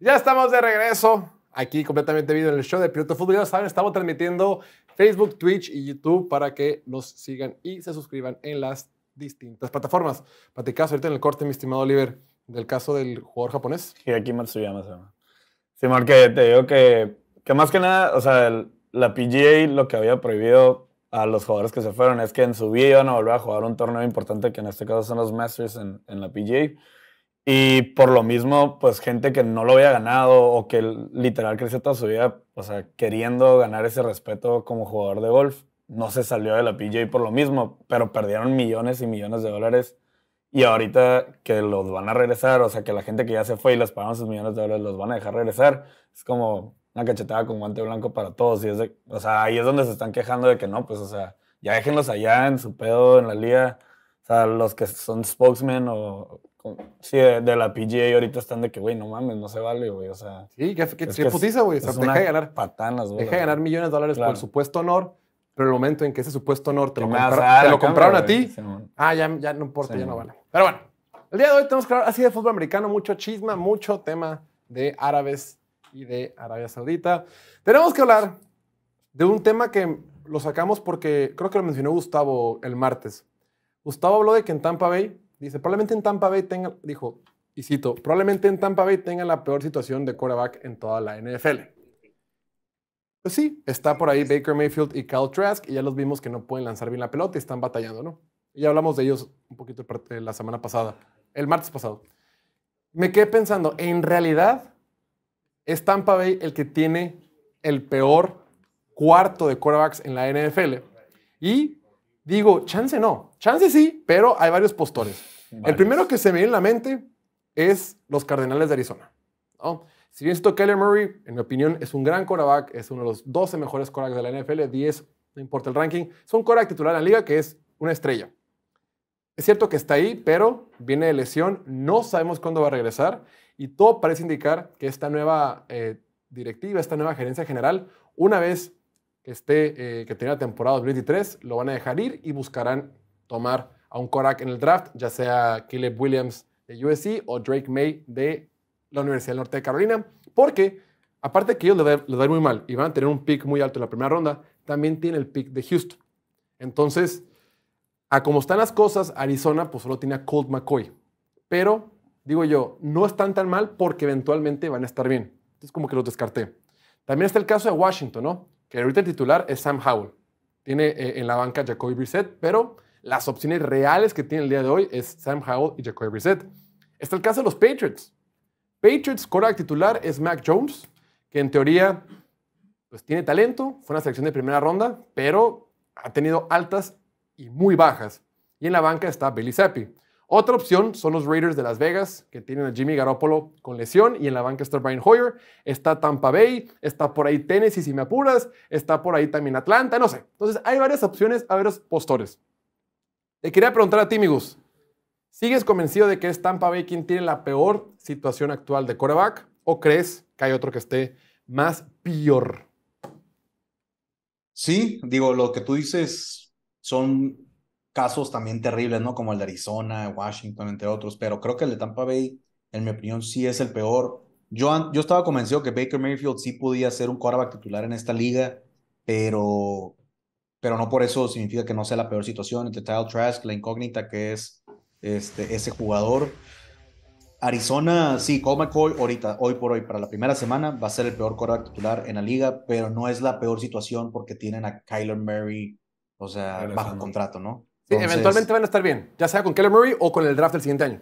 Ya estamos de regreso aquí completamente vivo en el show de Piloto Fútbol. Ya saben, estamos transmitiendo Facebook, Twitch y YouTube para que nos sigan y se suscriban en las distintas plataformas. caso ahorita en el corte, mi estimado Oliver, del caso del jugador japonés. aquí Matsuyama se llama. Sí, que te digo que, que más que nada, o sea, la PGA lo que había prohibido a los jugadores que se fueron es que en su vida no a volver a jugar un torneo importante que en este caso son los Masters en, en la PGA y por lo mismo, pues gente que no lo había ganado o que literal creció toda su vida, o sea, queriendo ganar ese respeto como jugador de golf, no se salió de la PJ por lo mismo, pero perdieron millones y millones de dólares. Y ahorita que los van a regresar, o sea, que la gente que ya se fue y les pagaron sus millones de dólares los van a dejar regresar, es como una cachetada con guante blanco para todos. Y es de, o sea, ahí es donde se están quejando de que no, pues, o sea, ya déjenlos allá en su pedo, en la liga. O sea, los que son spokesmen o Sí, de, la PGA ahorita están de que, güey, no mames, no se vale, güey. O sea. Sí, que, qué putiza, güey. O sea, deja de ganar. ganar millones de dólares por el supuesto honor, pero el momento en que ese supuesto honor te, lo, compraron a ti. ah, ya, ya no importa, ya no vale. Pero bueno, el día de hoy tenemos que hablar así de fútbol americano, mucho chisma, mucho tema de árabes y de Arabia Saudita. Tenemos que hablar de un tema que lo sacamos porque creo que lo mencionó Gustavo el martes. Gustavo habló de que en Tampa Bay Dice, probablemente en Tampa Bay tenga, dijo, y cito, probablemente en Tampa Bay tenga la peor situación de quarterback en toda la NFL. Pues sí, está por ahí Baker Mayfield y Kyle Trask, y ya los vimos que no pueden lanzar bien la pelota y están batallando, ¿no? ya hablamos de ellos un poquito la semana pasada, el martes pasado. Me quedé pensando, en realidad es Tampa Bay el que tiene el peor cuarto de quarterbacks en la NFL. Y digo, chance no, chance sí, pero hay varios postores. El primero que se me viene en la mente es los Cardenales de Arizona. Si bien esto Keller Murray, en mi opinión, es un gran coreback, es uno de los 12 mejores corebacks de la NFL, 10, no importa el ranking, es un coreback titular en la liga que es una estrella. Es cierto que está ahí, pero viene de lesión, no sabemos cuándo va a regresar y todo parece indicar que esta nueva eh, directiva, esta nueva gerencia general, una vez esté, eh, que tenía la temporada 2023, lo van a dejar ir y buscarán tomar a un Korak en el draft, ya sea Caleb Williams de USC o Drake May de la Universidad del Norte de Carolina, porque aparte de que ellos le van muy mal y van a tener un pick muy alto en la primera ronda, también tiene el pick de Houston. Entonces, a como están las cosas, Arizona pues solo tiene a Colt McCoy, pero digo yo, no están tan mal porque eventualmente van a estar bien. es como que los descarté. También está el caso de Washington, ¿no? que ahorita el titular es Sam Howell. Tiene eh, en la banca Jacoby Brissett, pero las opciones reales que tiene el día de hoy es Sam Howell y Jacoby Brissett. Está el caso de los Patriots. Patriots, coreback titular es Mac Jones, que en teoría pues, tiene talento, fue una selección de primera ronda, pero ha tenido altas y muy bajas. Y en la banca está Billy otra opción son los Raiders de Las Vegas, que tienen a Jimmy Garoppolo con lesión y en la banca está Brian Hoyer, está Tampa Bay, está por ahí Tennessee si me apuras, está por ahí también Atlanta, no sé. Entonces hay varias opciones a ver los postores. Te quería preguntar a ti, Migus, ¿sigues convencido de que es Tampa Bay quien tiene la peor situación actual de quarterback? o crees que hay otro que esté más peor? Sí, digo, lo que tú dices son casos también terribles, ¿no? Como el de Arizona, Washington, entre otros, pero creo que el de Tampa Bay, en mi opinión, sí es el peor. Yo, yo estaba convencido que Baker Mayfield sí podía ser un quarterback titular en esta liga, pero, pero no por eso significa que no sea la peor situación entre Tyler Trask, la incógnita que es este, ese jugador. Arizona, sí, Cole McCoy ahorita, hoy por hoy, para la primera semana va a ser el peor quarterback titular en la liga, pero no es la peor situación porque tienen a Kyler Murray, o sea, bajo contrato, ¿no? eventualmente van a estar bien, ya sea con Keller Murray o con el draft del siguiente año.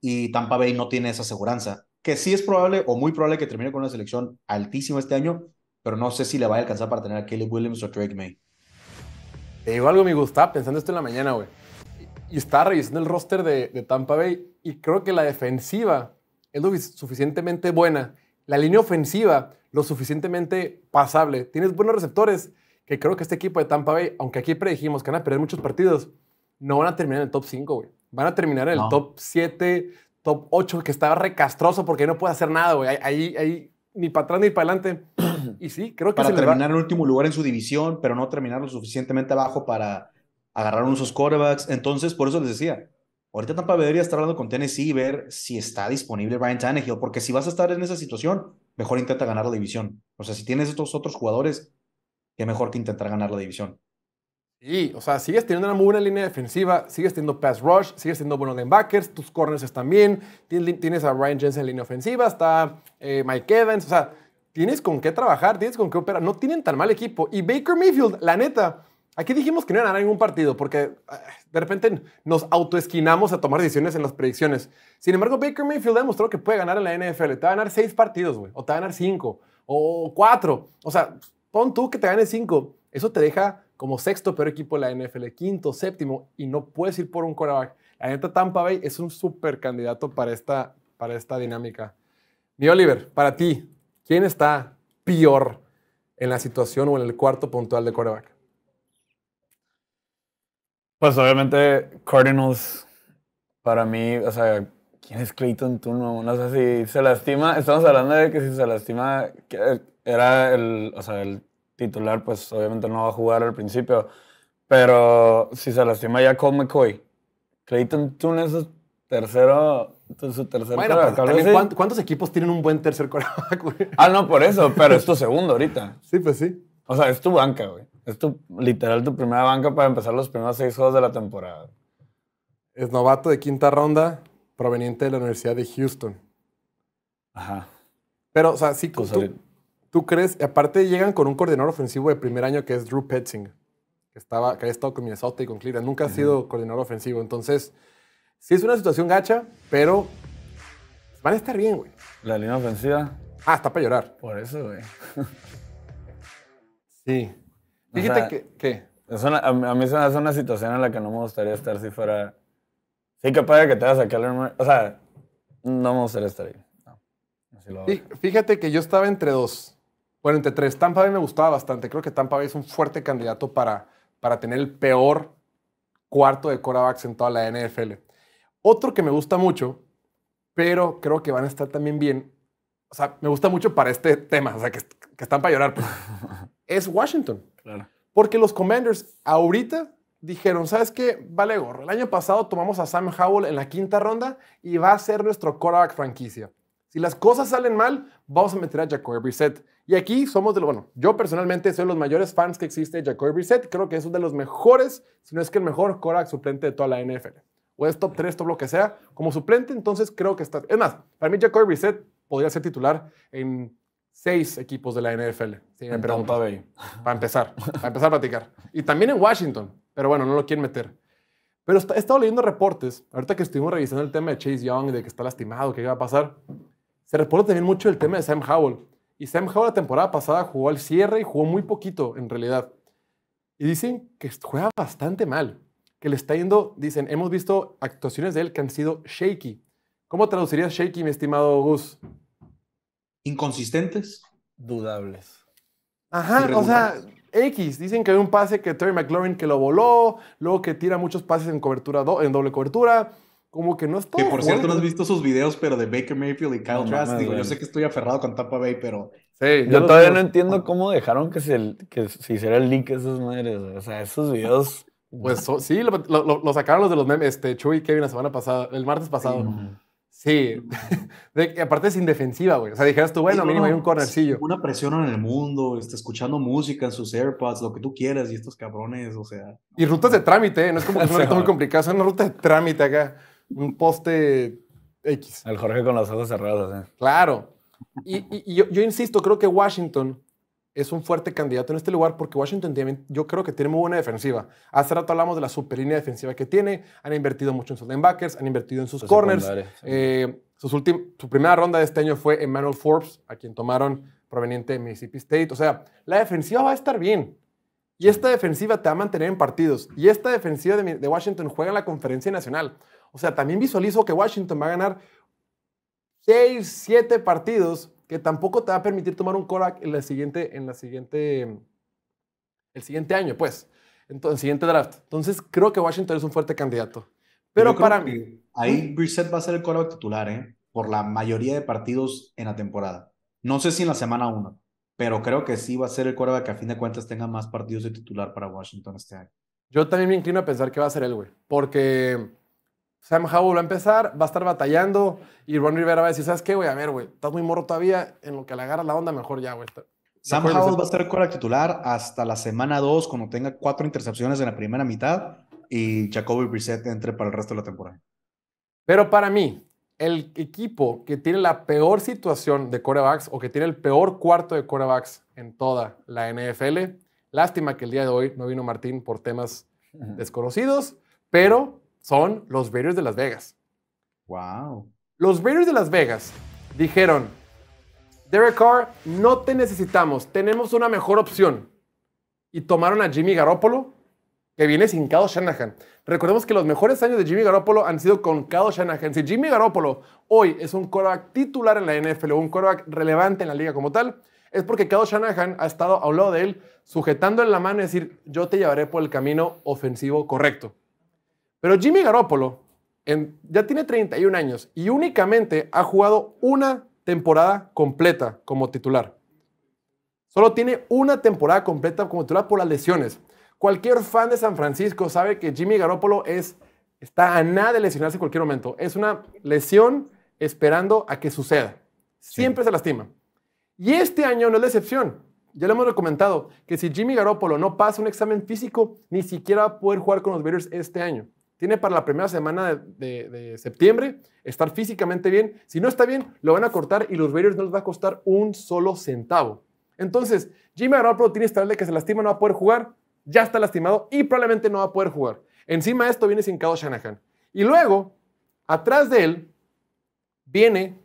Y Tampa Bay no tiene esa aseguranza, que sí es probable o muy probable que termine con una selección altísima este año, pero no sé si le va a alcanzar para tener a Kelly Williams o Drake May. Te digo algo, me gustaba pensando esto en la mañana, güey. Y está revisando el roster de, de Tampa Bay y creo que la defensiva es lo suficientemente buena, la línea ofensiva lo suficientemente pasable, tienes buenos receptores que creo que este equipo de Tampa Bay, aunque aquí predijimos que van a perder muchos partidos, no van a terminar en el top 5, güey. Van a terminar en el top 7, top 8, que estaba recastroso porque no puede hacer nada, güey. Ahí, ahí, ni para atrás ni para adelante. y sí, creo que... Para terminar en último lugar en su división, pero no terminar lo suficientemente abajo para agarrar unos sus Entonces, por eso les decía, ahorita Tampa Bay debería estar hablando con Tennessee y ver si está disponible Brian Tannehill, porque si vas a estar en esa situación, mejor intenta ganar la división. O sea, si tienes estos otros jugadores, qué mejor que intentar ganar la división. Sí, o sea, sigues teniendo una muy buena línea defensiva, sigues teniendo pass rush, sigues teniendo buenos linebackers, tus corners están bien, tienes a Ryan Jensen en línea ofensiva, está eh, Mike Evans, o sea, tienes con qué trabajar, tienes con qué operar, no tienen tan mal equipo. Y Baker Mayfield, la neta, Aquí dijimos que no iban a ganar ningún partido porque ah, de repente nos autoesquinamos a tomar decisiones en las predicciones. Sin embargo, Baker Mayfield demostró que puede ganar en la NFL. Te va a ganar seis partidos, güey. O te va a ganar cinco. O cuatro. O sea, Pon tú que te ganes cinco Eso te deja como sexto peor equipo de la NFL, quinto, séptimo, y no puedes ir por un quarterback. La neta, Tampa Bay es un súper candidato para esta, para esta dinámica. Mi Oliver, para ti, ¿quién está peor en la situación o en el cuarto puntual de quarterback? Pues obviamente Cardinals, para mí, o sea, ¿quién es Clayton Tuno? No sé si se lastima, estamos hablando de que si se lastima, era el, o sea, el titular, pues obviamente no va a jugar al principio. Pero si se lastima ya Cole McCoy, Clayton tú es tercero, pues, su tercer bueno, ¿cuántos, equipos tienen un buen tercer coreback, Ah, no, por eso, pero es tu segundo ahorita. Sí, pues sí. O sea, es tu banca, güey. Es tu, literal, tu primera banca para empezar los primeros seis juegos de la temporada. Es novato de quinta ronda, proveniente de la Universidad de Houston. Ajá. Pero, o sea, sí, pues ¿Tú crees? Aparte llegan con un coordinador ofensivo de primer año que es Drew Petzing, que, estaba, que ha estado con Minnesota y con Cleveland. Nunca ha sido coordinador ofensivo. Entonces, sí es una situación gacha, pero van a estar bien, güey. La línea ofensiva. Ah, está para llorar. Por eso, güey. sí. Fíjate que... ¿qué? Es una, a, mí es una, situación en la que no me gustaría estar si fuera... Sí, capaz de que te vas a hermano. O sea, no me gustaría estar ahí. No, Fíjate que yo estaba entre dos. Bueno, entre tres, Tampa Bay me gustaba bastante. Creo que Tampa Bay es un fuerte candidato para, para tener el peor cuarto de quarterbacks en toda la NFL. Otro que me gusta mucho, pero creo que van a estar también bien. O sea, me gusta mucho para este tema, o sea, que, que están para llorar. Pues, es Washington. Porque los Commanders ahorita dijeron, ¿sabes qué? Vale gorro. El año pasado tomamos a Sam Howell en la quinta ronda y va a ser nuestro quarterback franquicia. Si las cosas salen mal, vamos a meter a Jacoby Brissett. Y aquí somos de lo bueno. Yo personalmente soy de los mayores fans que existe de Jacoby Brissett. Creo que es uno de los mejores, si no es que el mejor Korak suplente de toda la NFL. O es top 3, top lo que sea, como suplente. Entonces creo que está. Es más, para mí Jacoby Brissett podría ser titular en seis equipos de la NFL. Si me pregunta ahí Para empezar, para empezar a platicar. Y también en Washington, pero bueno, no lo quieren meter. Pero he estado leyendo reportes, ahorita que estuvimos revisando el tema de Chase Young, de que está lastimado, qué va a pasar. Se reporta también mucho el tema de Sam Howell. Y Sam Howell la temporada pasada jugó al cierre y jugó muy poquito en realidad. Y dicen que juega bastante mal, que le está yendo, dicen, hemos visto actuaciones de él que han sido shaky. ¿Cómo traducirías shaky, mi estimado Gus? Inconsistentes. Dudables. Ajá, o sea, X. Dicen que hay un pase que Terry McLaurin que lo voló, luego que tira muchos pases en cobertura en doble cobertura como que no estoy. Que por cierto, no has visto sus videos, pero de Baker Mayfield y Kyle yo sé que estoy aferrado con Tampa Bay, pero. Sí, yo todavía no entiendo cómo dejaron que se, que se hiciera el link a esas madres. O sea, esos videos. Pues sí, lo, sacaron los de los memes, este, Chuy y Kevin la semana pasada, el martes pasado. Sí, aparte es indefensiva, güey. O sea, dijeras tú, bueno, mínimo hay un cornercillo. Una presión en el mundo, está escuchando música en sus AirPods, lo que tú quieras, y estos cabrones, o sea. Y rutas de trámite, ¿eh? no es como que es una muy complicada, es una ruta de trámite acá un poste X. El Jorge con los ojos cerrados. Claro. Y, yo, insisto, creo que Washington es un fuerte candidato en este lugar porque Washington yo creo que tiene muy buena defensiva. Hace rato hablamos de la super línea defensiva que tiene. Han invertido mucho en sus linebackers, han invertido en sus corners. Eh, su primera ronda de este año fue Emmanuel Forbes, a quien tomaron proveniente de Mississippi State. O sea, la defensiva va a estar bien. Y esta defensiva te va a mantener en partidos. Y esta defensiva de Washington juega en la conferencia nacional. O sea, también visualizo que Washington va a ganar 6, 7 partidos que tampoco te va a permitir tomar un Korak en la siguiente, en la siguiente, el siguiente año, pues, en el siguiente draft. Entonces creo que Washington es un fuerte candidato. Pero para mí... Ahí Brissett va a ser el Korak titular, ¿eh? Por la mayoría de partidos en la temporada. No sé si en la semana 1, pero creo que sí va a ser el Korak que a fin de cuentas tenga más partidos de titular para Washington este año. Yo también me inclino a pensar que va a ser él, güey. Porque Sam Howell va a empezar, va a estar batallando y Ron Rivera va a decir, ¿sabes qué, güey? A ver, güey, estás muy morro todavía, en lo que le agarra la onda, mejor ya, güey. Sam Howell va a ser core titular hasta la semana 2, cuando tenga cuatro intercepciones en la primera mitad y Jacoby Brissett entre para el resto de la temporada. Pero para mí, el equipo que tiene la peor situación de corebacks o que tiene el peor cuarto de corebacks en toda la NFL, lástima que el día de hoy no vino Martín por temas desconocidos, pero son los Raiders de Las Vegas. Wow. Los Raiders de Las Vegas dijeron, Derek Carr, no te necesitamos, tenemos una mejor opción. Y tomaron a Jimmy Garoppolo, que viene sin Kyle Shanahan. Recordemos que los mejores años de Jimmy Garoppolo han sido con Kyle Shanahan. Si Jimmy Garoppolo hoy es un quarterback titular en la NFL o un quarterback relevante en la liga como tal, es porque Kyle Shanahan ha estado a un lado de él, sujetando la mano y decir, yo te llevaré por el camino ofensivo correcto. Pero Jimmy Garoppolo ya tiene 31 años y únicamente ha jugado una temporada completa como titular. Solo tiene una temporada completa como titular por las lesiones. Cualquier fan de San Francisco sabe que Jimmy Garoppolo está a nada de lesionarse en cualquier momento. Es una lesión esperando a que suceda. Siempre se lastima. Y este año no es la excepción. Ya le hemos comentado que si Jimmy Garoppolo no pasa un examen físico, ni siquiera va a poder jugar con los Bears este año. Tiene para la primera semana de, septiembre estar físicamente bien. Si no está bien, lo van a cortar y los Raiders no les va a costar un solo centavo. Entonces, Jimmy Garoppolo tiene esta de que se lastima, no va a poder jugar. Ya está lastimado y probablemente no va a poder jugar. Encima de esto viene sin Shanahan. Y luego, atrás de él, viene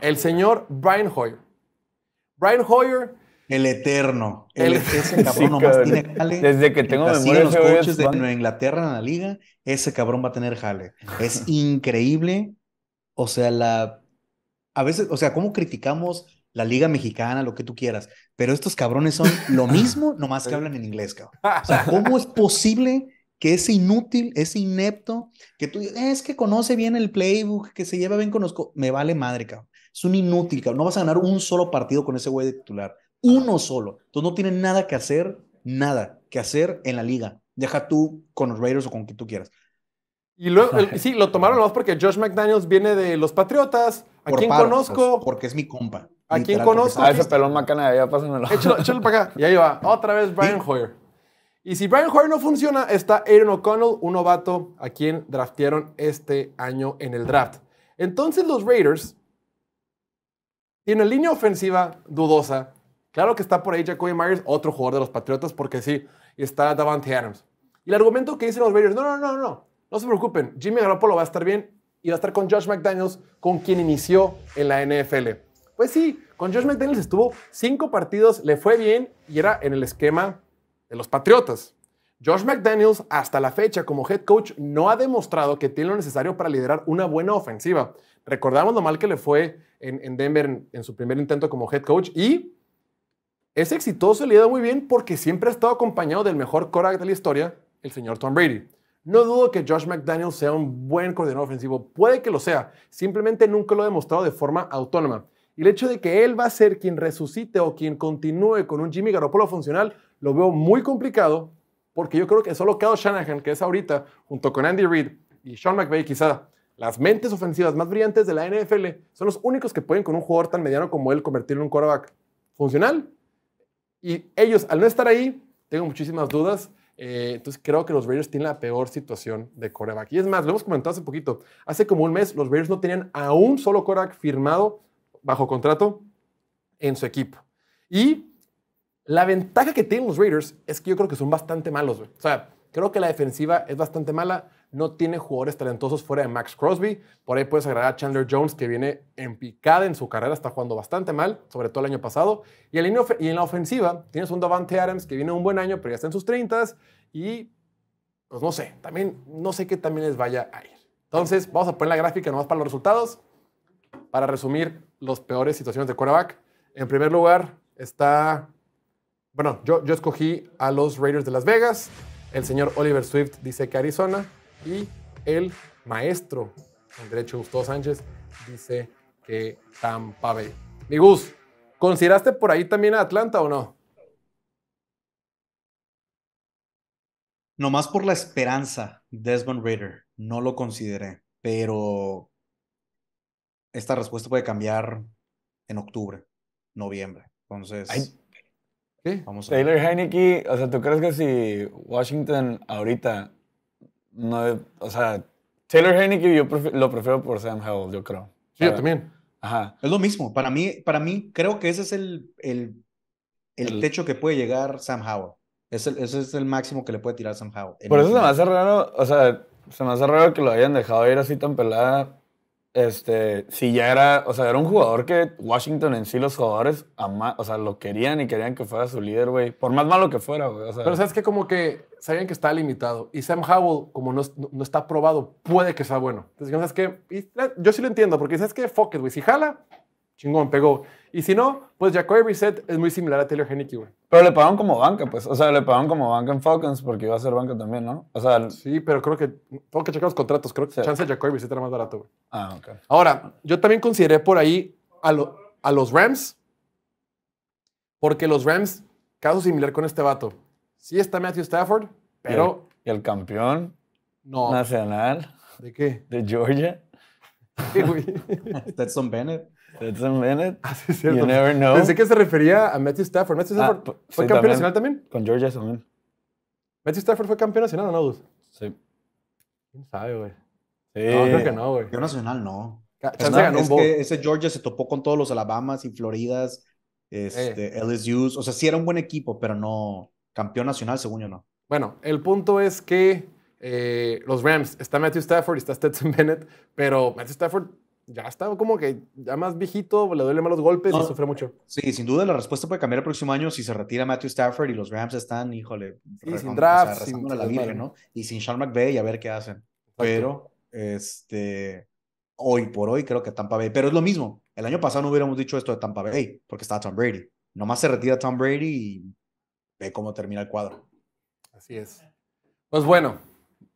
el señor Brian Hoyer. Brian Hoyer el eterno. ese cabrón nomás tiene jale. Desde que tengo memoria. los de Nueva Inglaterra en la liga, ese cabrón va a tener jale. Es increíble. O sea, la... A veces, o sea, ¿cómo criticamos la liga mexicana, lo que tú quieras? Pero estos cabrones son lo mismo, nomás que hablan en inglés, cabrón. O sea, ¿cómo es posible que ese inútil, ese inepto, que tú es que conoce bien el playbook, que se lleva bien con los... Me vale madre, cabrón. Es un inútil, cabrón. No vas a ganar un solo partido con ese güey de titular. Uno solo. Entonces no tiene nada que hacer, nada que hacer en la liga. Deja tú con los Raiders o con quien tú quieras. Y luego, sí, lo tomaron más porque Josh McDaniels viene de los Patriotas. ¿A conozco? porque es mi compa. ¿A quién conozco? A ah, ese pelón macana ya pásenmelo. Échalo, échalo para acá. Y ahí va. Otra vez Brian Hoyer. Y si Brian Hoyer no funciona, está Aaron O'Connell, un novato a quien draftearon este año en el draft. Entonces los Raiders tienen línea ofensiva dudosa, Claro que está por ahí Jacoby Myers, otro jugador de los Patriotas, porque sí, está Davante Adams. Y el argumento que dicen los Raiders, no, no, no, no, no se preocupen, Jimmy Garoppolo va a estar bien y va a estar con Josh McDaniels, con quien inició en la NFL. Pues sí, con Josh McDaniels estuvo cinco partidos, le fue bien y era en el esquema de los Patriotas. Josh McDaniels hasta la fecha como head coach no ha demostrado que tiene lo necesario para liderar una buena ofensiva. Recordamos lo mal que le fue en, Denver en, su primer intento como head coach y es exitoso y le ido muy bien porque siempre ha estado acompañado del mejor quarterback de la historia, el señor Tom Brady. No dudo que Josh McDaniel sea un buen coordinador ofensivo, puede que lo sea, simplemente nunca lo ha demostrado de forma autónoma. Y el hecho de que él va a ser quien resucite o quien continúe con un Jimmy Garoppolo funcional, lo veo muy complicado, porque yo creo que solo Kyle Shanahan, que es ahorita, junto con Andy Reid y Sean McVay quizá, las mentes ofensivas más brillantes de la NFL, son los únicos que pueden con un jugador tan mediano como él convertirlo en un quarterback funcional y ellos, al no estar ahí, tengo muchísimas dudas. Eh, entonces creo que los Raiders tienen la peor situación de coreback. Y es más, lo hemos comentado hace poquito. Hace como un mes los Raiders no tenían a un solo coreback firmado bajo contrato en su equipo. Y la ventaja que tienen los Raiders es que yo creo que son bastante malos. O sea, creo que la defensiva es bastante mala no tiene jugadores talentosos fuera de Max Crosby. Por ahí puedes agregar a Chandler Jones, que viene en picada en su carrera, está jugando bastante mal, sobre todo el año pasado. Y, en la ofensiva tienes un Davante Adams, que viene un buen año, pero ya está en sus 30 y pues no sé, también no sé qué también les vaya a ir. Entonces, vamos a poner la gráfica nomás para los resultados. Para resumir los peores situaciones de quarterback, en primer lugar está, bueno, yo, yo escogí a los Raiders de Las Vegas. El señor Oliver Swift dice que Arizona. Y el maestro, en derecho Gustavo Sánchez, dice que Tampa Bay. Mi ¿consideraste por ahí también a Atlanta o no? Nomás por la esperanza, Desmond Ritter, no lo consideré, pero esta respuesta puede cambiar en octubre, noviembre. Entonces, vamos Taylor Heineke, o sea, ¿tú crees que si Washington ahorita no, o sea, Taylor Haneke yo lo prefiero por Sam Howell, yo creo. Sí, yo también. Ajá. Es lo mismo. Para mí, para mí creo que ese es el, el, techo que puede llegar Sam Howell. Es ese es el máximo que le puede tirar Sam Howell. Por eso se me hace raro, o sea, se me hace raro que lo hayan dejado ir así tan pelada este, si ya era, o sea, era un jugador que Washington en sí, los jugadores, o sea, lo querían y querían que fuera su líder, güey, por más malo que fuera, güey. O sea. Pero sabes que como que sabían que está limitado y Sam Howell, como no, está probado, puede que sea bueno. Entonces, ¿sabes qué? Eh, yo sí lo entiendo, porque sabes que, fuck güey, si jala, chingón, pegó. Y si no, pues Jacoby Reset es muy similar a Taylor Henneke, güey. Pero le pagaron como banca, pues. O sea, le pagaron como banca en Falcons porque iba a ser banca también, ¿no? O sea, sí, pero creo que tengo que checar los contratos. Creo que la chance de Jacoby Reset era más barato, güey. Ah, ok. Ahora, yo también consideré por ahí a, los Rams porque los Rams, caso similar con este vato. Sí está Matthew Stafford, pero... ¿Y el, campeón nacional? ¿De qué? De Georgia. Stetson Bennett. It's Bennett, ah, You never know. Pensé que se refería a Matthew Stafford. Matthew ah, Stafford pues, fue campeón nacional también. Con Georgia también. Matthew Stafford fue campeón nacional o no, Sí. ¿Quién sabe, güey? Sí. No, creo que no, güey. Campeón nacional no. Pues ganó es que ese Georgia se topó con todos los Alabamas y Floridas, este, eh. LSUs. O sea, sí era un buen equipo, pero no campeón nacional, según yo no. Bueno, el punto es que eh, los Rams, está Matthew Stafford y está Stetson Bennett, pero Matthew Stafford ya está como que ya más viejito, le duele los golpes y sufre mucho. Sí, sin duda la respuesta puede cambiar el próximo año si se retira Matthew Stafford y los Rams están, híjole, y sin draft, sin la ¿no? Y sin Sean McVay a ver qué hacen. Pero, este, hoy por hoy creo que Tampa Bay, pero es lo mismo. El año pasado no hubiéramos dicho esto de Tampa Bay porque estaba Tom Brady. Nomás se retira Tom Brady y ve cómo termina el cuadro. Así es. Pues bueno,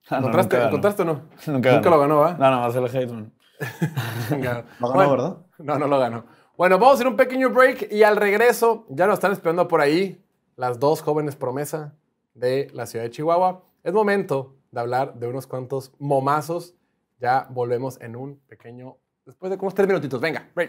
ah, no, o no? Nunca, lo ganó, No, no, va el no ganó, ¿verdad? No, no lo ganó. Bueno, vamos a hacer un pequeño break y al regreso ya nos están esperando por ahí las dos jóvenes promesa de la ciudad de Chihuahua. Es momento de hablar de unos cuantos momazos. Ya volvemos en un pequeño, después de como tres minutitos. Venga, break.